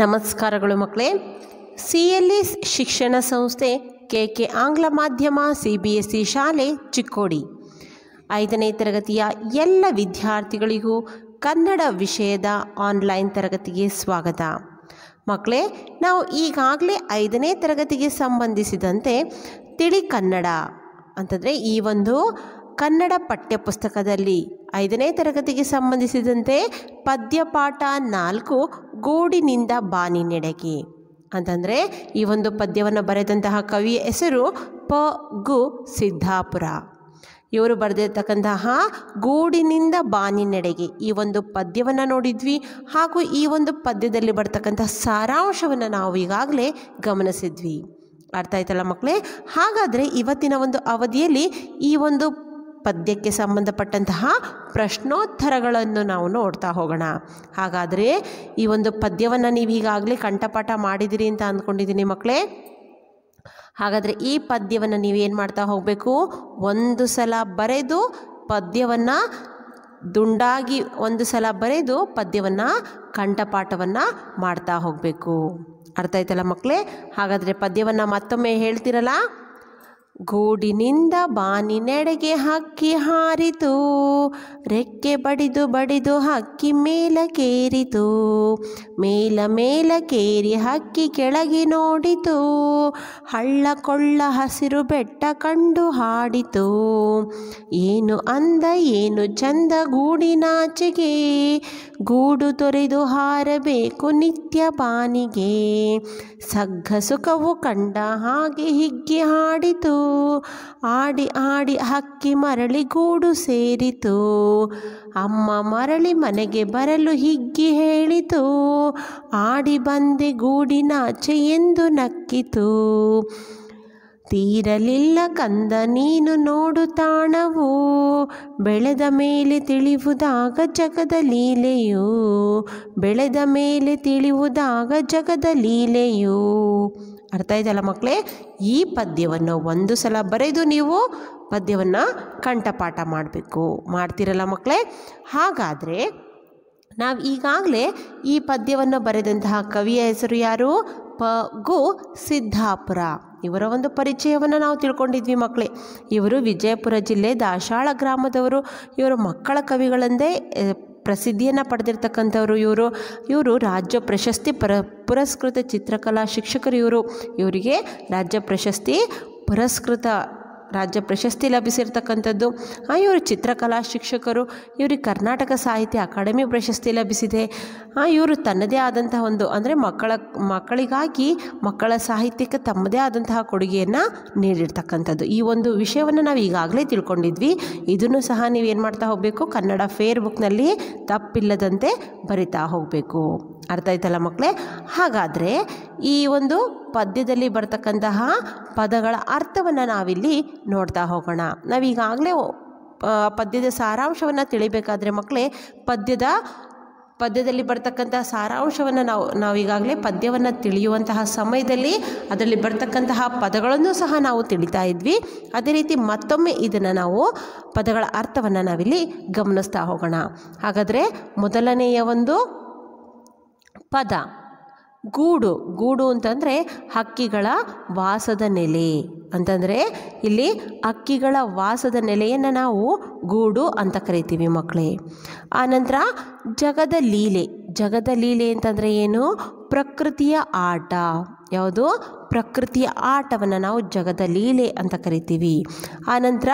ನಮಸ್ಕಾರಗಳು ಮಕ್ಕಳೇ C L S ಶಿಕ್ಷಣ ಸಂಸ್ಥೆ ಕೆ ಕೆ ಆಂಗ್ಲ ಮಾಧ್ಯಮ ಸಿ ಬಿ ಎಸ್ ಸಿ ಶಾಲೆ ಚಿಕ್ಕೋಡಿ ಐದನೇ ತರಗತಿಯ ಎಲ್ಲ ವಿದ್ಯಾರ್ಥಿಗಳಿಗೂ ಕನ್ನಡ ವಿಷಯದ ಆನ್ಲೈನ್ ತರಗತಿಗೆ ಸ್ವಾಗತ ಮಕ್ಕಳೇ ನಾವು ಈಗಾಗಲೇ ಐದನೇ ತರಗತಿಗೆ ಸಂಬಂಧಿಸಿದಂತೆ ತಿಳಿ ಕನ್ನಡ ಅಂತಂದರೆ ಈ ಒಂದು ಕನ್ನಡ ಪಠ್ಯಪುಸ್ತಕದಲ್ಲಿ ಐದನೇ ತರಗತಿಗೆ ಸಂಬಂಧಿಸಿದಂತೆ ಪದ್ಯಪಾಠ ನಾಲ್ಕು ಗೋಡಿನಿಂದ ಬಾನಿನೆಡೆಗೆ ಅಂತಂದರೆ ಈ ಒಂದು ಪದ್ಯವನ್ನು ಬರೆದಂತಹ ಕವಿಯ ಹೆಸರು ಪ ಗು ಸಿದ್ದಾಪುರ ಇವರು ಬರೆದಿರ್ತಕ್ಕಂತಹ ಗೂಡಿನಿಂದ ಬಾನಿನೆಡೆಗೆ ಈ ಒಂದು ಪದ್ಯವನ್ನು ನೋಡಿದ್ವಿ ಹಾಗೂ ಈ ಒಂದು ಪದ್ಯದಲ್ಲಿ ಬರ್ತಕ್ಕಂಥ ಸಾರಾಂಶವನ್ನು ನಾವು ಈಗಾಗಲೇ ಗಮನಿಸಿದ್ವಿ ಅರ್ಥ ಆಯ್ತಲ್ಲ ಮಕ್ಕಳೇ ಹಾಗಾದರೆ ಇವತ್ತಿನ ಒಂದು ಅವಧಿಯಲ್ಲಿ ಈ ಒಂದು ಪದ್ಯಕ್ಕೆ ಸಂಬಂಧಪಟ್ಟಂತಹ ಪ್ರಶ್ನೋತ್ತರಗಳನ್ನು ನಾವು ನೋಡ್ತಾ ಹೋಗೋಣ ಹಾಗಾದರೆ ಈ ಒಂದು ಪದ್ಯವನ್ನು ನೀವು ಈಗಾಗಲೇ ಕಂಠಪಾಠ ಮಾಡಿದಿರಿ ಅಂತ ಅಂದ್ಕೊಂಡಿದ್ದೀನಿ ಮಕ್ಕಳೇ ಹಾಗಾದರೆ ಈ ಪದ್ಯವನ್ನು ನೀವೇನು ಮಾಡ್ತಾ ಹೋಗಬೇಕು ಒಂದು ಸಲ ಬರೆದು ಪದ್ಯವನ್ನು ದುಂಡಾಗಿ ಒಂದು ಸಲ ಬರೆದು ಪದ್ಯವನ್ನು ಕಂಠಪಾಠವನ್ನು ಮಾಡ್ತಾ ಹೋಗಬೇಕು ಅರ್ಥ ಆಯ್ತಲ್ಲ ಮಕ್ಕಳೇ ಹಾಗಾದರೆ ಪದ್ಯವನ್ನು ಮತ್ತೊಮ್ಮೆ ಹೇಳ್ತಿರಲ್ಲ ಗೂಡಿನಿಂದ ಬಾನಿನೆಡೆಗೆ ಹಕ್ಕಿ ಹಾರಿತು ರೆಕ್ಕೆ ಬಡಿದು ಬಡಿದು ಹಕ್ಕಿ ಕೇರಿತು ಮೇಲ ಮೇಲ ಕೇರಿ ಹಕ್ಕಿ ಕೆಳಗೆ ನೋಡಿತು ಹಳ್ಳ ಕೊಳ್ಳ ಹಸಿರು ಬೆಟ್ಟ ಕಂಡು ಹಾಡಿತು ಏನು ಅಂದ ಏನು ಚಂದ ಗೂಡಿನಾಚೆಗೆ ಗೂಡು ತೊರೆದು ಹಾರಬೇಕು ನಿತ್ಯ ಬಾನಿಗೆ ಸಗ್ಗ ಸುಖವು ಕಂಡ ಹಾಗೆ ಹಿಗ್ಗಿ ಹಾಡಿತು ಆಡಿ ಆಡಿ ಹಕ್ಕಿ ಮರಳಿ ಗೂಡು ಸೇರಿತು ಅಮ್ಮ ಮರಳಿ ಮನೆಗೆ ಬರಲು ಹಿಗ್ಗಿ ಹೇಳಿತು ಆಡಿ ಬಂದೆ ಗೂಡಿನಾಚೆ ಎಂದು ನಕ್ಕಿತು ತೀರಲಿಲ್ಲ ಕಂದ ನೀನು ನೋಡು ತಾಣವು ಬೆಳೆದ ಮೇಲೆ ತಿಳಿಯುವುದಾಗ ಜಗದ ಲೀಲೆಯೋ ಬೆಳೆದ ಮೇಲೆ ತಿಳಿಯುವುದಾಗ ಜಗದ ಲೀಲೆಯೋ ಅರ್ಥ ಇದೆಯಲ್ಲ ಮಕ್ಕಳೇ ಈ ಪದ್ಯವನ್ನು ಒಂದು ಸಲ ಬರೆದು ನೀವು ಪದ್ಯವನ್ನು ಕಂಠಪಾಠ ಮಾಡಬೇಕು ಮಾಡ್ತೀರಲ್ಲ ಮಕ್ಕಳೇ ಹಾಗಾದರೆ ನಾವು ಈಗಾಗಲೇ ಈ ಪದ್ಯವನ್ನು ಬರೆದಂತಹ ಕವಿಯ ಹೆಸರು ಯಾರು ಪ ಗು ಸಿದ್ಧಾಪುರ ಇವರ ಒಂದು ಪರಿಚಯವನ್ನು ನಾವು ತಿಳ್ಕೊಂಡಿದ್ವಿ ಮಕ್ಕಳೇ ಇವರು ವಿಜಯಪುರ ಜಿಲ್ಲೆ ದಾಶಾಳ ಗ್ರಾಮದವರು ಇವರು ಮಕ್ಕಳ ಕವಿಗಳಂದೇ ಪ್ರಸಿದ್ಧಿಯನ್ನು ಪಡೆದಿರ್ತಕ್ಕಂಥವರು ಇವರು ಇವರು ರಾಜ್ಯ ಪ್ರಶಸ್ತಿ ಪರ ಪುರಸ್ಕೃತ ಚಿತ್ರಕಲಾ ಶಿಕ್ಷಕರು ಇವರು ಇವರಿಗೆ ರಾಜ್ಯ ಪ್ರಶಸ್ತಿ ಪುರಸ್ಕೃತ ರಾಜ್ಯ ಪ್ರಶಸ್ತಿ ಲಭಿಸಿರ್ತಕ್ಕಂಥದ್ದು ಇವರು ಚಿತ್ರಕಲಾ ಶಿಕ್ಷಕರು ಇವರಿಗೆ ಕರ್ನಾಟಕ ಸಾಹಿತ್ಯ ಅಕಾಡೆಮಿ ಪ್ರಶಸ್ತಿ ಲಭಿಸಿದೆ ಇವರು ತನ್ನದೇ ಆದಂತಹ ಒಂದು ಅಂದರೆ ಮಕ್ಕಳ ಮಕ್ಕಳಿಗಾಗಿ ಮಕ್ಕಳ ಸಾಹಿತ್ಯಕ್ಕೆ ತಮ್ಮದೇ ಆದಂತಹ ಕೊಡುಗೆಯನ್ನು ನೀಡಿರ್ತಕ್ಕಂಥದ್ದು ಈ ಒಂದು ವಿಷಯವನ್ನು ನಾವು ಈಗಾಗಲೇ ತಿಳ್ಕೊಂಡಿದ್ವಿ ಇದನ್ನು ಸಹ ನೀವೇನು ಮಾಡ್ತಾ ಹೋಗಬೇಕು ಕನ್ನಡ ಫೇರ್ ಬುಕ್ನಲ್ಲಿ ತಪ್ಪಿಲ್ಲದಂತೆ ಬರಿತಾ ಹೋಗಬೇಕು ಅರ್ಥ ಆಯ್ತಲ್ಲ ಮಕ್ಕಳೇ ಹಾಗಾದರೆ ಈ ಒಂದು ಪದ್ಯದಲ್ಲಿ ಬರ್ತಕ್ಕಂತಹ ಪದಗಳ ಅರ್ಥವನ್ನು ನಾವಿಲ್ಲಿ ನೋಡ್ತಾ ಹೋಗೋಣ ನಾವೀಗಾಗಲೇ ಪದ್ಯದ ಸಾರಾಂಶವನ್ನು ತಿಳಿಬೇಕಾದ್ರೆ ಮಕ್ಕಳೇ ಪದ್ಯದ ಪದ್ಯದಲ್ಲಿ ಬರ್ತಕ್ಕಂತಹ ಸಾರಾಂಶವನ್ನು ನಾವು ನಾವೀಗಾಗಲೇ ಪದ್ಯವನ್ನು ತಿಳಿಯುವಂತಹ ಸಮಯದಲ್ಲಿ ಅದರಲ್ಲಿ ಬರ್ತಕ್ಕಂತಹ ಪದಗಳನ್ನು ಸಹ ನಾವು ತಿಳಿತಾ ಇದ್ವಿ ಅದೇ ರೀತಿ ಮತ್ತೊಮ್ಮೆ ಇದನ್ನು ನಾವು ಪದಗಳ ಅರ್ಥವನ್ನು ನಾವಿಲ್ಲಿ ಗಮನಿಸ್ತಾ ಹೋಗೋಣ ಹಾಗಾದರೆ ಮೊದಲನೆಯ ಒಂದು ಪದ ಗೂಡು ಗೂಡು ಅಂತಂದರೆ ಹಕ್ಕಿಗಳ ವಾಸದ ನೆಲೆ ಅಂತಂದರೆ ಇಲ್ಲಿ ಹಕ್ಕಿಗಳ ವಾಸದ ನೆಲೆಯನ್ನು ನಾವು ಗೂಡು ಅಂತ ಕರಿತೀವಿ ಮಕ್ಕಳೇ ಆನಂತರ ಜಗದ ಲೀಲೆ ಜಗದ ಲೀಲೆ ಅಂತಂದರೆ ಏನು ಪ್ರಕೃತಿಯ ಆಟ ಯಾವುದು ಪ್ರಕೃತಿಯ ಆಟವನ್ನು ನಾವು ಜಗದ ಲೀಲೆ ಅಂತ ಕರಿತೀವಿ ಆನಂತರ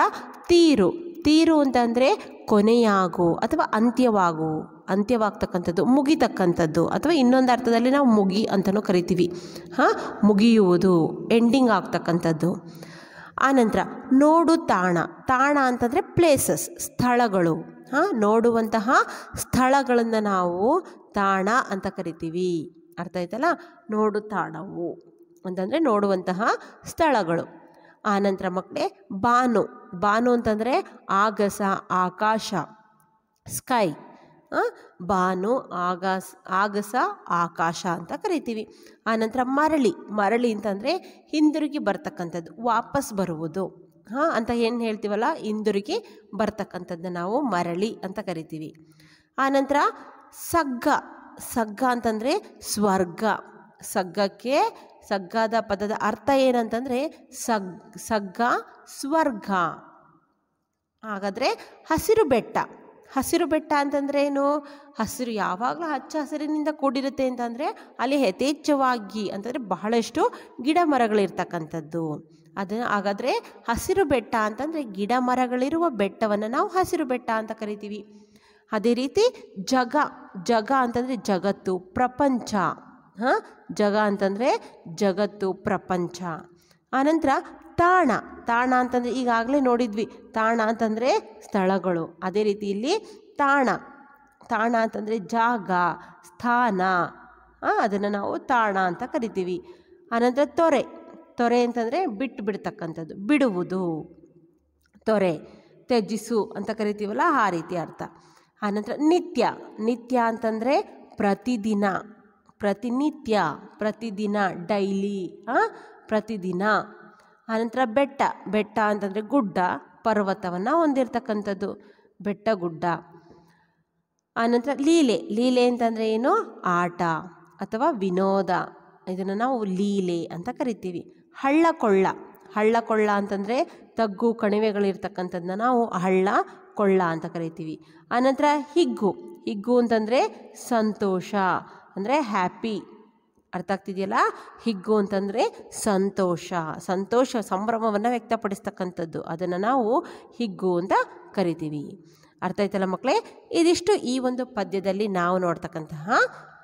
ತೀರು ತೀರು ಅಂತಂದರೆ ಕೊನೆಯಾಗು ಅಥವಾ ಅಂತ್ಯವಾಗು ಅಂತ್ಯವಾಗ್ತಕ್ಕಂಥದ್ದು ಮುಗಿತಕ್ಕಂಥದ್ದು ಅಥವಾ ಇನ್ನೊಂದು ಅರ್ಥದಲ್ಲಿ ನಾವು ಮುಗಿ ಅಂತಲೂ ಕರಿತೀವಿ ಹಾಂ ಮುಗಿಯುವುದು ಎಂಡಿಂಗ್ ಆಗ್ತಕ್ಕಂಥದ್ದು ಆನಂತರ ನೋಡು ತಾಣ ತಾಣ ಅಂತಂದರೆ ಪ್ಲೇಸಸ್ ಸ್ಥಳಗಳು ಹಾಂ ನೋಡುವಂತಹ ಸ್ಥಳಗಳನ್ನು ನಾವು ತಾಣ ಅಂತ ಕರಿತೀವಿ ಅರ್ಥ ಆಯ್ತಲ್ಲ ನೋಡು ತಾಣವು ಅಂತಂದರೆ ನೋಡುವಂತಹ ಸ್ಥಳಗಳು ಆನಂತರ ಮಕ್ಕಳೇ ಬಾನು ಬಾನು ಅಂತಂದರೆ ಆಗಸ ಆಕಾಶ ಸ್ಕೈ ಬಾನು ಆಗಸ ಆಗಸ ಆಕಾಶ ಅಂತ ಕರಿತೀವಿ ಆನಂತರ ಮರಳಿ ಮರಳಿ ಅಂತಂದರೆ ಹಿಂದಿರುಗಿ ಬರ್ತಕ್ಕಂಥದ್ದು ವಾಪಸ್ ಬರುವುದು ಹಾಂ ಅಂತ ಏನು ಹೇಳ್ತೀವಲ್ಲ ಹಿಂದಿರುಗಿ ಬರ್ತಕ್ಕಂಥದ್ದು ನಾವು ಮರಳಿ ಅಂತ ಕರಿತೀವಿ ಆನಂತರ ಸಗ್ಗ ಸಗ್ಗ ಅಂತಂದರೆ ಸ್ವರ್ಗ ಸಗ್ಗಕ್ಕೆ ಸಗ್ಗದ ಪದದ ಅರ್ಥ ಏನಂತಂದರೆ ಸಗ್ ಸಗ್ಗ ಸ್ವರ್ಗ ಹಾಗಾದರೆ ಹಸಿರು ಬೆಟ್ಟ ಹಸಿರು ಬೆಟ್ಟ ಅಂತಂದರೆ ಏನು ಹಸಿರು ಯಾವಾಗಲೂ ಹಚ್ಚ ಹಸಿರಿನಿಂದ ಕೂಡಿರುತ್ತೆ ಅಂತಂದರೆ ಅಲ್ಲಿ ಯಥೇಚ್ಛವಾಗಿ ಅಂತಂದರೆ ಬಹಳಷ್ಟು ಗಿಡ ಮರಗಳಿರ್ತಕ್ಕಂಥದ್ದು ಅದನ್ನು ಹಾಗಾದರೆ ಹಸಿರು ಬೆಟ್ಟ ಅಂತಂದರೆ ಗಿಡ ಮರಗಳಿರುವ ಬೆಟ್ಟವನ್ನು ನಾವು ಹಸಿರು ಬೆಟ್ಟ ಅಂತ ಕರಿತೀವಿ ಅದೇ ರೀತಿ ಜಗ ಜಗ ಅಂತಂದರೆ ಜಗತ್ತು ಪ್ರಪಂಚ ಹಾಂ ಜಗ ಅಂತಂದರೆ ಜಗತ್ತು ಪ್ರಪಂಚ ಆನಂತರ ತಾಣ ತಾಣ ಅಂತಂದರೆ ಈಗಾಗಲೇ ನೋಡಿದ್ವಿ ತಾಣ ಅಂತಂದರೆ ಸ್ಥಳಗಳು ಅದೇ ರೀತಿ ಇಲ್ಲಿ ತಾಣ ತಾಣ ಅಂತಂದರೆ ಜಾಗ ಸ್ಥಾನ ಅದನ್ನು ನಾವು ತಾಣ ಅಂತ ಕರಿತೀವಿ ಆನಂತರ ತೊರೆ ತೊರೆ ಅಂತಂದರೆ ಬಿಟ್ಟು ಬಿಡ್ತಕ್ಕಂಥದ್ದು ಬಿಡುವುದು ತೊರೆ ತ್ಯಜಿಸು ಅಂತ ಕರಿತೀವಲ್ಲ ಆ ರೀತಿ ಅರ್ಥ ಆನಂತರ ನಿತ್ಯ ನಿತ್ಯ ಅಂತಂದರೆ ಪ್ರತಿದಿನ ಪ್ರತಿನಿತ್ಯ ಪ್ರತಿದಿನ ಡೈಲಿ ಪ್ರತಿದಿನ ಆನಂತರ ಬೆಟ್ಟ ಬೆಟ್ಟ ಅಂತಂದರೆ ಗುಡ್ಡ ಪರ್ವತವನ್ನು ಹೊಂದಿರತಕ್ಕಂಥದ್ದು ಬೆಟ್ಟ ಗುಡ್ಡ ಆನಂತರ ಲೀಲೆ ಲೀಲೆ ಅಂತಂದರೆ ಏನು ಆಟ ಅಥವಾ ವಿನೋದ ಇದನ್ನು ನಾವು ಲೀಲೆ ಅಂತ ಕರಿತೀವಿ ಹಳ್ಳ ಕೊಳ್ಳ ಹಳ್ಳ ಕೊಳ್ಳ ಅಂತಂದರೆ ತಗ್ಗು ಕಣಿವೆಗಳಿರ್ತಕ್ಕಂಥದ್ದನ್ನ ನಾವು ಹಳ್ಳ ಕೊಳ್ಳ ಅಂತ ಕರಿತೀವಿ ಆನಂತರ ಹಿಗ್ಗು ಹಿಗ್ಗು ಅಂತಂದರೆ ಸಂತೋಷ ಅಂದರೆ ಹ್ಯಾಪಿ ಅರ್ಥ ಆಗ್ತಿದೆಯಲ್ಲ ಹಿಗ್ಗು ಅಂತಂದರೆ ಸಂತೋಷ ಸಂತೋಷ ಸಂಭ್ರಮವನ್ನು ವ್ಯಕ್ತಪಡಿಸ್ತಕ್ಕಂಥದ್ದು ಅದನ್ನು ನಾವು ಹಿಗ್ಗು ಅಂತ ಕರಿತೀವಿ ಅರ್ಥ ಆಯ್ತಲ್ಲ ಮಕ್ಕಳೇ ಇದಿಷ್ಟು ಈ ಒಂದು ಪದ್ಯದಲ್ಲಿ ನಾವು ನೋಡ್ತಕ್ಕಂತಹ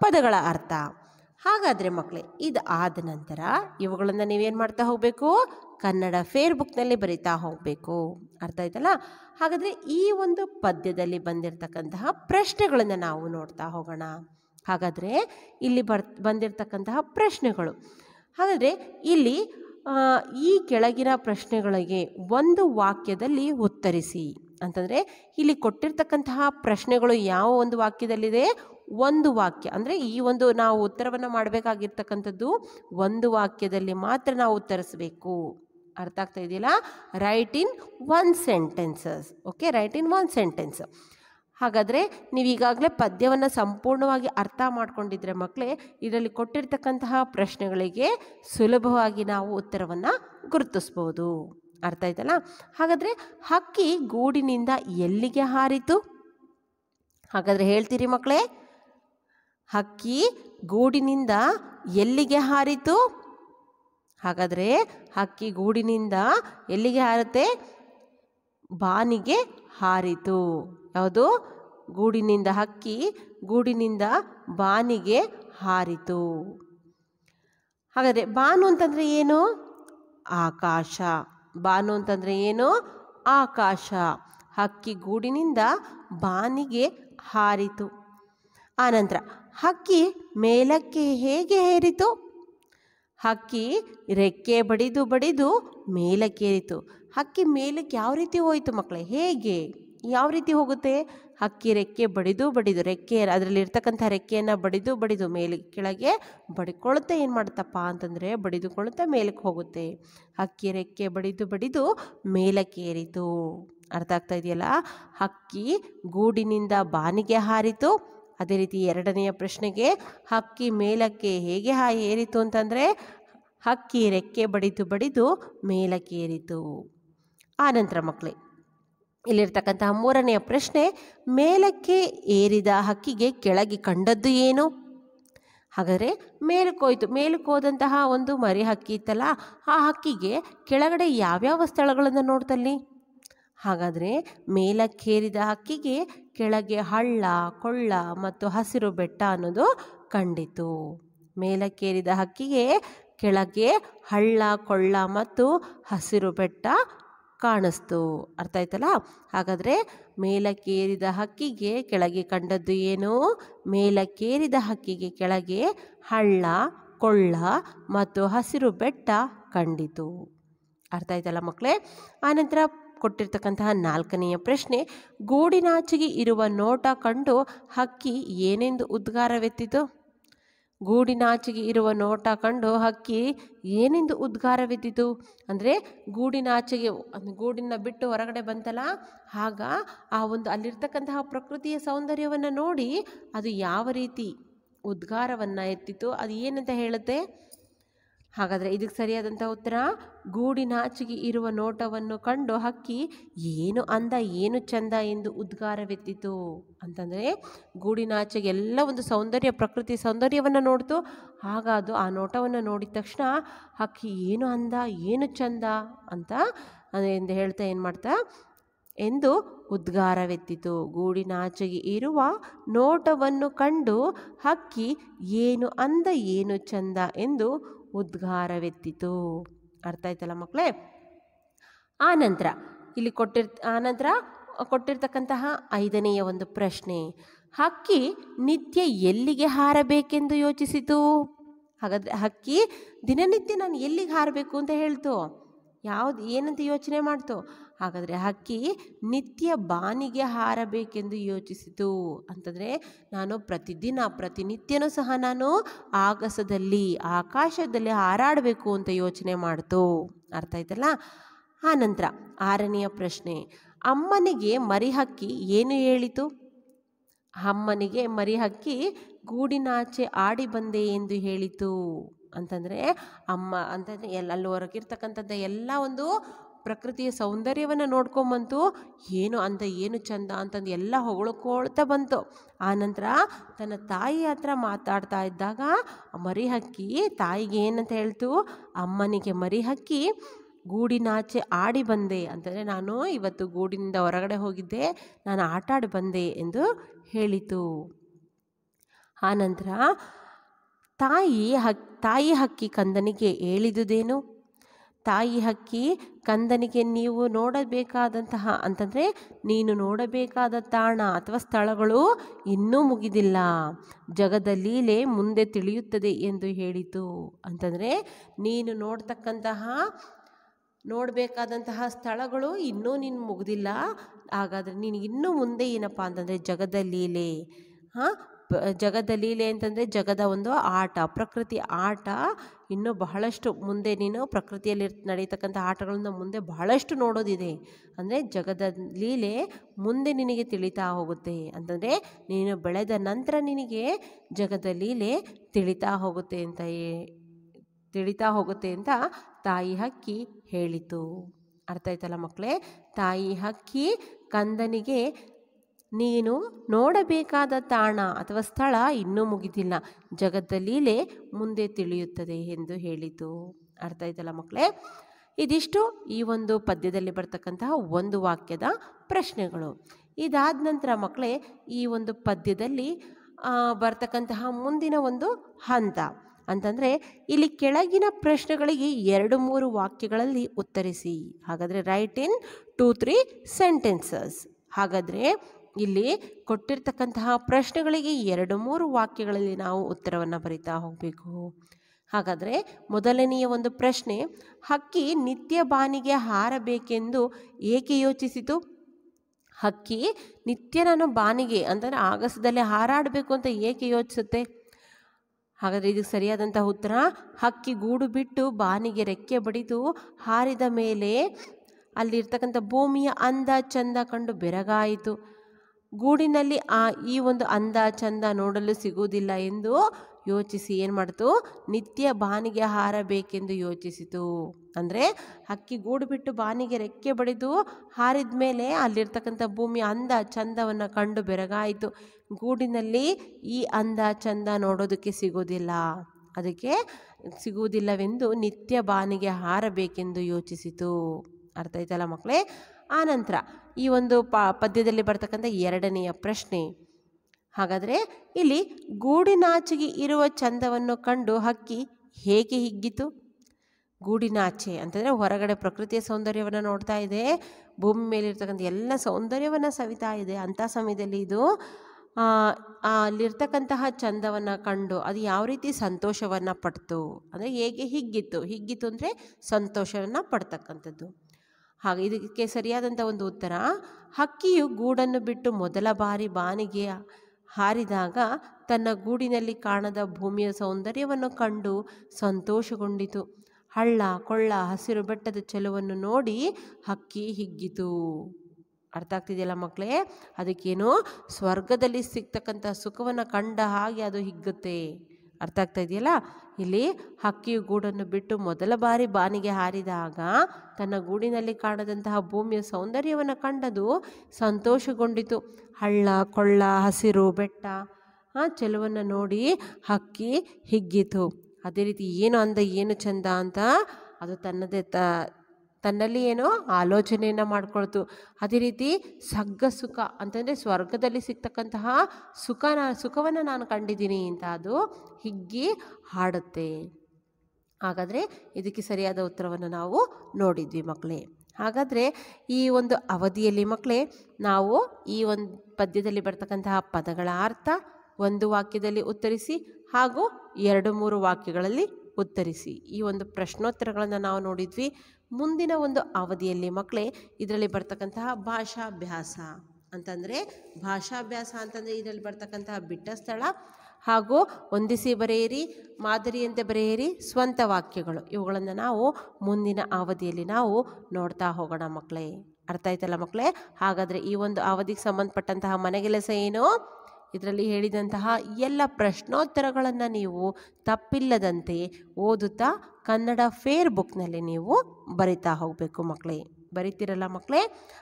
ಪದಗಳ ಅರ್ಥ ಹಾಗಾದರೆ ಮಕ್ಕಳೇ ಇದು ಆದ ನಂತರ ಇವುಗಳನ್ನು ನೀವೇನು ಮಾಡ್ತಾ ಹೋಗಬೇಕು ಕನ್ನಡ ಫೇರ್ ಬುಕ್ನಲ್ಲಿ ಬರಿತಾ ಹೋಗಬೇಕು ಅರ್ಥ ಆಯ್ತಲ್ಲ ಹಾಗಾದರೆ ಈ ಒಂದು ಪದ್ಯದಲ್ಲಿ ಬಂದಿರತಕ್ಕಂತಹ ಪ್ರಶ್ನೆಗಳನ್ನು ನಾವು ನೋಡ್ತಾ ಹೋಗೋಣ ಹಾಗಾದರೆ ಇಲ್ಲಿ ಬರ್ ಬಂದಿರತಕ್ಕಂತಹ ಪ್ರಶ್ನೆಗಳು ಹಾಗಾದರೆ ಇಲ್ಲಿ ಈ ಕೆಳಗಿನ ಪ್ರಶ್ನೆಗಳಿಗೆ ಒಂದು ವಾಕ್ಯದಲ್ಲಿ ಉತ್ತರಿಸಿ ಅಂತಂದರೆ ಇಲ್ಲಿ ಕೊಟ್ಟಿರ್ತಕ್ಕಂತಹ ಪ್ರಶ್ನೆಗಳು ಯಾವ ಒಂದು ವಾಕ್ಯದಲ್ಲಿದೆ ಒಂದು ವಾಕ್ಯ ಅಂದರೆ ಈ ಒಂದು ನಾವು ಉತ್ತರವನ್ನು ಮಾಡಬೇಕಾಗಿರ್ತಕ್ಕಂಥದ್ದು ಒಂದು ವಾಕ್ಯದಲ್ಲಿ ಮಾತ್ರ ನಾವು ಉತ್ತರಿಸಬೇಕು ಅರ್ಥ ಆಗ್ತಾ ಇದೆಯಲ್ಲ right in one sentences okay right in one sentence ಹಾಗಾದರೆ ನೀವು ಈಗಾಗಲೇ ಪದ್ಯವನ್ನು ಸಂಪೂರ್ಣವಾಗಿ ಅರ್ಥ ಮಾಡಿಕೊಂಡಿದ್ರೆ ಮಕ್ಕಳೇ ಇದರಲ್ಲಿ ಕೊಟ್ಟಿರ್ತಕ್ಕಂತಹ ಪ್ರಶ್ನೆಗಳಿಗೆ ಸುಲಭವಾಗಿ ನಾವು ಉತ್ತರವನ್ನು ಗುರುತಿಸ್ಬೋದು ಅರ್ಥ ಆಯ್ತಲ್ಲ ಹಾಗಾದರೆ ಹಕ್ಕಿ ಗೂಡಿನಿಂದ ಎಲ್ಲಿಗೆ ಹಾರಿತು ಹಾಗಾದರೆ ಹೇಳ್ತೀರಿ ಮಕ್ಕಳೇ ಹಕ್ಕಿ ಗೂಡಿನಿಂದ ಎಲ್ಲಿಗೆ ಹಾರಿತು ಹಾಗಾದರೆ ಹಕ್ಕಿ ಗೂಡಿನಿಂದ ಎಲ್ಲಿಗೆ ಹಾರುತ್ತೆ ಬಾನಿಗೆ ಹಾರಿತು ಯಾವುದು ಗೂಡಿನಿಂದ ಹಕ್ಕಿ ಗೂಡಿನಿಂದ ಬಾನಿಗೆ ಹಾರಿತು ಹಾಗಾದರೆ ಬಾನು ಅಂತಂದರೆ ಏನು ಆಕಾಶ ಬಾನು ಅಂತಂದರೆ ಏನು ಆಕಾಶ ಹಕ್ಕಿ ಗೂಡಿನಿಂದ ಬಾನಿಗೆ ಹಾರಿತು ಆನಂತರ ಹಕ್ಕಿ ಮೇಲಕ್ಕೆ ಹೇಗೆ ಹೇರಿತು ಹಕ್ಕಿ ರೆಕ್ಕೆ ಬಡಿದು ಬಡಿದು ಮೇಲಕ್ಕೇರಿತು ಹಕ್ಕಿ ಮೇಲಕ್ಕೆ ಯಾವ ರೀತಿ ಹೋಯಿತು ಮಕ್ಕಳೇ ಹೇಗೆ ಯಾವ ರೀತಿ ಹೋಗುತ್ತೆ ಹಕ್ಕಿ ರೆಕ್ಕೆ ಬಡಿದು ಬಡಿದು ರೆಕ್ಕೆ ಅದರಲ್ಲಿರ್ತಕ್ಕಂಥ ರೆಕ್ಕೆಯನ್ನು ಬಡಿದು ಬಡಿದು ಮೇಲೆ ಕೆಳಗೆ ಬಡಿಕೊಳ್ಳುತ್ತೆ ಏನು ಮಾಡುತ್ತಪ್ಪ ಅಂತಂದರೆ ಬಡಿದುಕೊಳ್ಳುತ್ತಾ ಮೇಲಕ್ಕೆ ಹೋಗುತ್ತೆ ಹಕ್ಕಿ ರೆಕ್ಕೆ ಬಡಿದು ಬಡಿದು ಮೇಲಕ್ಕೇರಿತು ಅರ್ಥ ಆಗ್ತಾ ಇದೆಯಲ್ಲ ಹಕ್ಕಿ ಗೂಡಿನಿಂದ ಬಾನಿಗೆ ಹಾರಿತು ಅದೇ ರೀತಿ ಎರಡನೆಯ ಪ್ರಶ್ನೆಗೆ ಹಕ್ಕಿ ಮೇಲಕ್ಕೆ ಹೇಗೆ ಹಾ ಏರಿತು ಅಂತಂದರೆ ಹಕ್ಕಿ ರೆಕ್ಕೆ ಬಡಿದು ಬಡಿದು ಮೇಲಕ್ಕೇರಿತು ಆನಂತರ ಮಕ್ಕಳೇ ಇಲ್ಲಿರ್ತಕ್ಕಂತಹ ಮೂರನೆಯ ಪ್ರಶ್ನೆ ಮೇಲಕ್ಕೆ ಏರಿದ ಹಕ್ಕಿಗೆ ಕೆಳಗೆ ಕಂಡದ್ದು ಏನು ಹಾಗಾದರೆ ಮೇಲಕ್ಕೋಯ್ತು ಮೇಲಕ್ಕೋದಂತಹ ಒಂದು ಮರಿ ಹಕ್ಕಿ ಇತ್ತಲ್ಲ ಆ ಹಕ್ಕಿಗೆ ಕೆಳಗಡೆ ಯಾವ್ಯಾವ ಸ್ಥಳಗಳನ್ನು ನೋಡ್ತಲ್ಲಿ ಹಾಗಾದರೆ ಮೇಲಕ್ಕೇರಿದ ಹಕ್ಕಿಗೆ ಕೆಳಗೆ ಹಳ್ಳ ಕೊಳ್ಳ ಮತ್ತು ಹಸಿರು ಬೆಟ್ಟ ಅನ್ನೋದು ಕಂಡಿತು ಮೇಲಕ್ಕೇರಿದ ಹಕ್ಕಿಗೆ ಕೆಳಗೆ ಹಳ್ಳ ಕೊಳ್ಳ ಮತ್ತು ಹಸಿರು ಬೆಟ್ಟ ಕಾಣಿಸ್ತು ಅರ್ಥ ಆಯ್ತಲ್ಲ ಹಾಗಾದರೆ ಮೇಲಕ್ಕೇರಿದ ಹಕ್ಕಿಗೆ ಕೆಳಗೆ ಕಂಡದ್ದು ಏನು ಮೇಲಕ್ಕೇರಿದ ಹಕ್ಕಿಗೆ ಕೆಳಗೆ ಹಳ್ಳ ಕೊಳ್ಳ ಮತ್ತು ಹಸಿರು ಬೆಟ್ಟ ಕಂಡಿತು ಅರ್ಥ ಆಯ್ತಲ್ಲ ಮಕ್ಕಳೇ ಆನಂತರ ಕೊಟ್ಟಿರ್ತಕ್ಕಂತಹ ನಾಲ್ಕನೆಯ ಪ್ರಶ್ನೆ ಗೂಡಿನಾಚೆಗೆ ಇರುವ ನೋಟ ಕಂಡು ಹಕ್ಕಿ ಏನೆಂದು ಉದ್ಗಾರವೆತ್ತಿತು ಗೂಡಿನಾಚೆಗೆ ಇರುವ ನೋಟ ಕಂಡು ಹಕ್ಕಿ ಏನೆಂದು ಉದ್ಗಾರವಿದ್ದಿತು ಅಂದರೆ ಗೂಡಿನಾಚೆಗೆ ಗೂಡಿನ ಬಿಟ್ಟು ಹೊರಗಡೆ ಬಂತಲ್ಲ ಆಗ ಆ ಒಂದು ಅಲ್ಲಿರ್ತಕ್ಕಂತಹ ಪ್ರಕೃತಿಯ ಸೌಂದರ್ಯವನ್ನು ನೋಡಿ ಅದು ಯಾವ ರೀತಿ ಉದ್ಗಾರವನ್ನು ಎತ್ತಿತು ಅದು ಏನಂತ ಹೇಳುತ್ತೆ ಹಾಗಾದರೆ ಇದಕ್ಕೆ ಸರಿಯಾದಂಥ ಉತ್ತರ ಗೂಡಿನಾಚೆಗೆ ಇರುವ ನೋಟವನ್ನು ಕಂಡು ಹಕ್ಕಿ ಏನು ಅಂದ ಏನು ಚಂದ ಎಂದು ಉದ್ಗಾರವೆತ್ತಿತು ಅಂತಂದರೆ ಗೂಡಿನಾಚೆಗೆ ಎಲ್ಲ ಒಂದು ಸೌಂದರ್ಯ ಪ್ರಕೃತಿ ಸೌಂದರ್ಯವನ್ನು ನೋಡ್ತು ಆಗ ಅದು ಆ ನೋಟವನ್ನು ನೋಡಿದ ತಕ್ಷಣ ಹಕ್ಕಿ ಏನು ಅಂದ ಏನು ಚಂದ ಅಂತ ಎಂದು ಹೇಳ್ತಾ ಏನು ಮಾಡ್ತಾ ಎಂದು ಉದ್ಗಾರವೆತ್ತಿತು ಗೂಡಿನಾಚೆಗೆ ಇರುವ ನೋಟವನ್ನು ಕಂಡು ಹಕ್ಕಿ ಏನು ಅಂದ ಏನು ಚಂದ ಎಂದು ಉದ್ಗಾರವೆತ್ತಿತು ಅರ್ಥ ಆಯ್ತಲ್ಲ ಮಕ್ಕಳೇ ಆನಂತರ ಇಲ್ಲಿ ಕೊಟ್ಟಿರ್ ಆನಂತರ ಕೊಟ್ಟಿರ್ತಕ್ಕಂತಹ ಐದನೆಯ ಒಂದು ಪ್ರಶ್ನೆ ಹಕ್ಕಿ ನಿತ್ಯ ಎಲ್ಲಿಗೆ ಹಾರಬೇಕೆಂದು ಯೋಚಿಸಿತು ಹಾಗಾದ್ರೆ ಹಕ್ಕಿ ದಿನನಿತ್ಯ ನಾನು ಎಲ್ಲಿಗೆ ಹಾರಬೇಕು ಅಂತ ಹೇಳ್ತು ಯಾವುದು ಏನಂತ ಯೋಚನೆ ಮಾಡ್ತೋ ಹಾಗಾದರೆ ಹಕ್ಕಿ ನಿತ್ಯ ಬಾನಿಗೆ ಹಾರಬೇಕೆಂದು ಯೋಚಿಸಿತು ಅಂತಂದರೆ ನಾನು ಪ್ರತಿದಿನ ಪ್ರತಿನಿತ್ಯನೂ ಸಹ ನಾನು ಆಗಸದಲ್ಲಿ ಆಕಾಶದಲ್ಲಿ ಹಾರಾಡಬೇಕು ಅಂತ ಯೋಚನೆ ಮಾಡ್ತು ಅರ್ಥ ಆಯ್ತಲ್ಲ ಆನಂತರ ಆರನೆಯ ಪ್ರಶ್ನೆ ಅಮ್ಮನಿಗೆ ಮರಿಹಕ್ಕಿ ಏನು ಹೇಳಿತು ಅಮ್ಮನಿಗೆ ಮರಿಹಕ್ಕಿ ಗೂಡಿನಾಚೆ ಆಡಿ ಬಂದೆ ಎಂದು ಹೇಳಿತು ಅಂತಂದರೆ ಅಮ್ಮ ಅಂತಂದರೆ ಎಲ್ಲ ಅಲ್ಲಿ ಹೊರಗಿರ್ತಕ್ಕಂಥದ್ದು ಎಲ್ಲ ಒಂದು ಪ್ರಕೃತಿಯ ಸೌಂದರ್ಯವನ್ನು ನೋಡ್ಕೊಂಬಂತು ಏನು ಅಂತ ಏನು ಚಂದ ಅಂತಂದು ಎಲ್ಲ ಹೊಗಳ್ಕೊಳ್ತಾ ಬಂತು ಆನಂತರ ತನ್ನ ತಾಯಿ ಹತ್ರ ಮಾತಾಡ್ತಾ ಇದ್ದಾಗ ಮರಿ ಹಕ್ಕಿ ತಾಯಿಗೆ ಏನಂತ ಹೇಳ್ತು ಅಮ್ಮನಿಗೆ ಮರಿ ಹಕ್ಕಿ ಗೂಡಿನಾಚೆ ಆಡಿ ಬಂದೆ ಅಂತಂದರೆ ನಾನು ಇವತ್ತು ಗೂಡಿನಿಂದ ಹೊರಗಡೆ ಹೋಗಿದ್ದೆ ನಾನು ಆಟಾಡಿ ಬಂದೆ ಎಂದು ಹೇಳಿತು ಆನಂತರ ತಾಯಿ ಹಕ್ ತಾಯಿ ಹಕ್ಕಿ ಕಂದನಿಗೆ ಹೇಳಿದುದೇನು ತಾಯಿ ಹಕ್ಕಿ ಕಂದನಿಗೆ ನೀವು ನೋಡಬೇಕಾದಂತಹ ಅಂತಂದರೆ ನೀನು ನೋಡಬೇಕಾದ ತಾಣ ಅಥವಾ ಸ್ಥಳಗಳು ಇನ್ನೂ ಮುಗಿದಿಲ್ಲ ಜಗದ ಲೀಲೆ ಮುಂದೆ ತಿಳಿಯುತ್ತದೆ ಎಂದು ಹೇಳಿತು ಅಂತಂದರೆ ನೀನು ನೋಡ್ತಕ್ಕಂತಹ ನೋಡಬೇಕಾದಂತಹ ಸ್ಥಳಗಳು ಇನ್ನೂ ನೀನು ಮುಗಿದಿಲ್ಲ ಹಾಗಾದರೆ ನೀನು ಇನ್ನೂ ಮುಂದೆ ಏನಪ್ಪ ಅಂತಂದರೆ ಜಗದ ಲೀಲೆ ಹಾಂ ಜಗದ ಲೀಲೆ ಅಂತಂದರೆ ಜಗದ ಒಂದು ಆಟ ಪ್ರಕೃತಿ ಆಟ ಇನ್ನೂ ಬಹಳಷ್ಟು ಮುಂದೆ ನೀನು ಪ್ರಕೃತಿಯಲ್ಲಿ ನಡೀತಕ್ಕಂಥ ಆಟಗಳನ್ನ ಮುಂದೆ ಬಹಳಷ್ಟು ನೋಡೋದಿದೆ ಅಂದರೆ ಜಗದ ಲೀಲೆ ಮುಂದೆ ನಿನಗೆ ತಿಳಿತಾ ಹೋಗುತ್ತೆ ಅಂತಂದರೆ ನೀನು ಬೆಳೆದ ನಂತರ ನಿನಗೆ ಜಗದ ಲೀಲೆ ತಿಳಿತಾ ಹೋಗುತ್ತೆ ಅಂತ ತಿಳಿತಾ ಹೋಗುತ್ತೆ ಅಂತ ತಾಯಿ ಹಕ್ಕಿ ಹೇಳಿತು ಅರ್ಥ ಆಯ್ತಲ್ಲ ಮಕ್ಕಳೇ ತಾಯಿ ಹಕ್ಕಿ ಕಂದನಿಗೆ ನೀನು ನೋಡಬೇಕಾದ ತಾಣ ಅಥವಾ ಸ್ಥಳ ಇನ್ನೂ ಮುಗಿದಿಲ್ಲ ಜಗತ್ತ ಲೀಲೆ ಮುಂದೆ ತಿಳಿಯುತ್ತದೆ ಎಂದು ಹೇಳಿತು ಅರ್ಥ ಆಯ್ತಲ್ಲ ಮಕ್ಕಳೇ ಇದಿಷ್ಟು ಈ ಒಂದು ಪದ್ಯದಲ್ಲಿ ಬರ್ತಕ್ಕಂತಹ ಒಂದು ವಾಕ್ಯದ ಪ್ರಶ್ನೆಗಳು ಇದಾದ ನಂತರ ಮಕ್ಕಳೇ ಈ ಒಂದು ಪದ್ಯದಲ್ಲಿ ಬರ್ತಕ್ಕಂತಹ ಮುಂದಿನ ಒಂದು ಹಂತ ಅಂತಂದರೆ ಇಲ್ಲಿ ಕೆಳಗಿನ ಪ್ರಶ್ನೆಗಳಿಗೆ ಎರಡು ಮೂರು ವಾಕ್ಯಗಳಲ್ಲಿ ಉತ್ತರಿಸಿ ಹಾಗಾದರೆ right in two three sentences ಹಾಗಾದರೆ ಇಲ್ಲಿ ಕೊಟ್ಟಿರ್ತಕ್ಕಂತಹ ಪ್ರಶ್ನೆಗಳಿಗೆ ಎರಡು ಮೂರು ವಾಕ್ಯಗಳಲ್ಲಿ ನಾವು ಉತ್ತರವನ್ನು ಬರಿತಾ ಹೋಗಬೇಕು ಹಾಗಾದರೆ ಮೊದಲನೆಯ ಒಂದು ಪ್ರಶ್ನೆ ಹಕ್ಕಿ ನಿತ್ಯ ಬಾನಿಗೆ ಹಾರಬೇಕೆಂದು ಏಕೆ ಯೋಚಿಸಿತು ಹಕ್ಕಿ ನಿತ್ಯ ನಾನು ಬಾನಿಗೆ ಅಂದರೆ ಆಗಸದಲ್ಲಿ ಹಾರಾಡಬೇಕು ಅಂತ ಏಕೆ ಯೋಚಿಸುತ್ತೆ ಹಾಗಾದರೆ ಇದಕ್ಕೆ ಸರಿಯಾದಂತಹ ಉತ್ತರ ಹಕ್ಕಿ ಗೂಡು ಬಿಟ್ಟು ಬಾನಿಗೆ ರೆಕ್ಕೆ ಬಡಿದು ಹಾರಿದ ಮೇಲೆ ಅಲ್ಲಿರ್ತಕ್ಕಂಥ ಭೂಮಿಯ ಅಂದ ಚಂದ ಕಂಡು ಬೆರಗಾಯಿತು ಗೂಡಿನಲ್ಲಿ ಆ ಈ ಒಂದು ಅಂದ ಚಂದ ನೋಡಲು ಸಿಗುವುದಿಲ್ಲ ಎಂದು ಯೋಚಿಸಿ ಏನು ಮಾಡ್ತು ನಿತ್ಯ ಬಾನಿಗೆ ಹಾರಬೇಕೆಂದು ಯೋಚಿಸಿತು ಅಂದರೆ ಹಕ್ಕಿ ಗೂಡು ಬಿಟ್ಟು ಬಾನಿಗೆ ರೆಕ್ಕೆ ಬಡಿದು ಹಾರಿದ ಮೇಲೆ ಅಲ್ಲಿರ್ತಕ್ಕಂಥ ಭೂಮಿ ಅಂದ ಚಂದವನ್ನು ಕಂಡು ಬೆರಗಾಯಿತು ಗೂಡಿನಲ್ಲಿ ಈ ಅಂದ ಚಂದ ನೋಡೋದಕ್ಕೆ ಸಿಗೋದಿಲ್ಲ ಅದಕ್ಕೆ ಸಿಗುವುದಿಲ್ಲವೆಂದು ನಿತ್ಯ ಬಾನಿಗೆ ಹಾರಬೇಕೆಂದು ಯೋಚಿಸಿತು ಅರ್ಥ ಆಯ್ತಲ್ಲ ಮಕ್ಕಳೇ ಆನಂತರ ಈ ಒಂದು ಪ ಪದ್ಯದಲ್ಲಿ ಬರ್ತಕ್ಕಂಥ ಎರಡನೆಯ ಪ್ರಶ್ನೆ ಹಾಗಾದರೆ ಇಲ್ಲಿ ಗೂಡಿನಾಚೆಗೆ ಇರುವ ಚಂದವನ್ನು ಕಂಡು ಹಕ್ಕಿ ಹೇಗೆ ಹಿಗ್ಗಿತು ಗೂಡಿನಾಚೆ ಅಂತಂದರೆ ಹೊರಗಡೆ ಪ್ರಕೃತಿಯ ಸೌಂದರ್ಯವನ್ನು ನೋಡ್ತಾ ಇದೆ ಭೂಮಿ ಮೇಲಿರ್ತಕ್ಕಂಥ ಎಲ್ಲ ಸೌಂದರ್ಯವನ್ನು ಸವಿತಾ ಇದೆ ಅಂಥ ಸಮಯದಲ್ಲಿ ಇದು ಅಲ್ಲಿರ್ತಕ್ಕಂತಹ ಚಂದವನ್ನು ಕಂಡು ಅದು ಯಾವ ರೀತಿ ಸಂತೋಷವನ್ನು ಪಡ್ತು ಅಂದರೆ ಹೇಗೆ ಹಿಗ್ಗಿತ್ತು ಹಿಗ್ಗಿತ್ತು ಅಂದರೆ ಸಂತೋಷವನ್ನು ಪಡ್ತಕ್ಕಂಥದ್ದು ಹಾಗೆ ಇದಕ್ಕೆ ಸರಿಯಾದಂಥ ಒಂದು ಉತ್ತರ ಹಕ್ಕಿಯು ಗೂಡನ್ನು ಬಿಟ್ಟು ಮೊದಲ ಬಾರಿ ಬಾನಿಗೆ ಹಾರಿದಾಗ ತನ್ನ ಗೂಡಿನಲ್ಲಿ ಕಾಣದ ಭೂಮಿಯ ಸೌಂದರ್ಯವನ್ನು ಕಂಡು ಸಂತೋಷಗೊಂಡಿತು ಹಳ್ಳ ಕೊಳ್ಳ ಹಸಿರು ಬೆಟ್ಟದ ಚೆಲುವನ್ನು ನೋಡಿ ಹಕ್ಕಿ ಹಿಗ್ಗಿತು ಅರ್ಥ ಆಗ್ತಿದೆಯಲ್ಲ ಮಕ್ಕಳೇ ಅದಕ್ಕೇನು ಸ್ವರ್ಗದಲ್ಲಿ ಸಿಗ್ತಕ್ಕಂಥ ಸುಖವನ್ನು ಕಂಡ ಹಾಗೆ ಅದು ಹಿಗ್ಗುತ್ತೆ ಅರ್ಥ ಆಗ್ತಾ ಇದೆಯಲ್ಲ ಇಲ್ಲಿ ಹಕ್ಕಿಯು ಗೂಡನ್ನು ಬಿಟ್ಟು ಮೊದಲ ಬಾರಿ ಬಾನಿಗೆ ಹಾರಿದಾಗ ತನ್ನ ಗೂಡಿನಲ್ಲಿ ಕಾಣದಂತಹ ಭೂಮಿಯ ಸೌಂದರ್ಯವನ್ನು ಕಂಡದು ಸಂತೋಷಗೊಂಡಿತು ಹಳ್ಳ ಕೊಳ್ಳ ಹಸಿರು ಬೆಟ್ಟ ಚೆಲುವನ್ನು ನೋಡಿ ಹಕ್ಕಿ ಹಿಗ್ಗಿತು ಅದೇ ರೀತಿ ಏನು ಅಂದ ಏನು ಚಂದ ಅಂತ ಅದು ತನ್ನದೇ ತ ತನ್ನಲ್ಲಿ ಏನೋ ಆಲೋಚನೆಯನ್ನು ಮಾಡಿಕೊಳ್ತು ಅದೇ ರೀತಿ ಸಗ್ಗ ಸುಖ ಅಂತಂದರೆ ಸ್ವರ್ಗದಲ್ಲಿ ಸಿಗ್ತಕ್ಕಂತಹ ಸುಖ ಸುಖವನ್ನು ನಾನು ಕಂಡಿದ್ದೀನಿ ಅಂತ ಅದು ಹಿಗ್ಗಿ ಹಾಡುತ್ತೆ ಹಾಗಾದರೆ ಇದಕ್ಕೆ ಸರಿಯಾದ ಉತ್ತರವನ್ನು ನಾವು ನೋಡಿದ್ವಿ ಮಕ್ಕಳೇ ಹಾಗಾದರೆ ಈ ಒಂದು ಅವಧಿಯಲ್ಲಿ ಮಕ್ಕಳೇ ನಾವು ಈ ಒಂದು ಪದ್ಯದಲ್ಲಿ ಬರ್ತಕ್ಕಂತಹ ಪದಗಳ ಅರ್ಥ ಒಂದು ವಾಕ್ಯದಲ್ಲಿ ಉತ್ತರಿಸಿ ಹಾಗೂ ಎರಡು ಮೂರು ವಾಕ್ಯಗಳಲ್ಲಿ ಉತ್ತರಿಸಿ ಈ ಒಂದು ಪ್ರಶ್ನೋತ್ತರಗಳನ್ನು ನಾವು ನೋಡಿದ್ವಿ ಮುಂದಿನ ಒಂದು ಅವಧಿಯಲ್ಲಿ ಮಕ್ಕಳೇ ಇದರಲ್ಲಿ ಬರ್ತಕ್ಕಂತಹ ಭಾಷಾಭ್ಯಾಸ ಅಂತಂದರೆ ಭಾಷಾಭ್ಯಾಸ ಅಂತಂದರೆ ಇದರಲ್ಲಿ ಬರ್ತಕ್ಕಂತಹ ಬಿಟ್ಟ ಸ್ಥಳ ಹಾಗೂ ಹೊಂದಿಸಿ ಬರೆಯಿರಿ ಮಾದರಿಯಂತೆ ಬರೆಯಿರಿ ಸ್ವಂತ ವಾಕ್ಯಗಳು ಇವುಗಳನ್ನು ನಾವು ಮುಂದಿನ ಅವಧಿಯಲ್ಲಿ ನಾವು ನೋಡ್ತಾ ಹೋಗೋಣ ಮಕ್ಕಳೇ ಅರ್ಥ ಆಯ್ತಲ್ಲ ಮಕ್ಕಳೇ ಹಾಗಾದರೆ ಈ ಒಂದು ಅವಧಿಗೆ ಸಂಬಂಧಪಟ್ಟಂತಹ ಮನೆಗೆಲಸ ಏನು ಇದರಲ್ಲಿ ಹೇಳಿದಂತಹ ಎಲ್ಲ ಪ್ರಶ್ನೋತ್ತರಗಳನ್ನು ನೀವು ತಪ್ಪಿಲ್ಲದಂತೆ ಓದುತ್ತಾ ಕನ್ನಡ ಫೇರ್ ಬುಕ್ನಲ್ಲಿ ನೀವು ಬರಿತಾ ಹೋಗಬೇಕು ಮಕ್ಕಳೇ ಬರಿತಿರಲ್ಲ ಮಕ್ಕಳೇ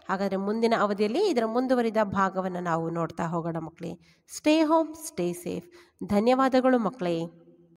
ಹಾಗಾದರೆ ಮುಂದಿನ ಅವಧಿಯಲ್ಲಿ ಇದರ ಮುಂದುವರಿದ ಭಾಗವನ್ನು ನಾವು ನೋಡ್ತಾ ಹೋಗೋಣ ಮಕ್ಕಳೇ ಸ್ಟೇ ಹೋಮ್ ಸ್ಟೇ ಸೇಫ್ ಧನ್ಯವಾದಗಳು ಮಕ್ಕಳೇ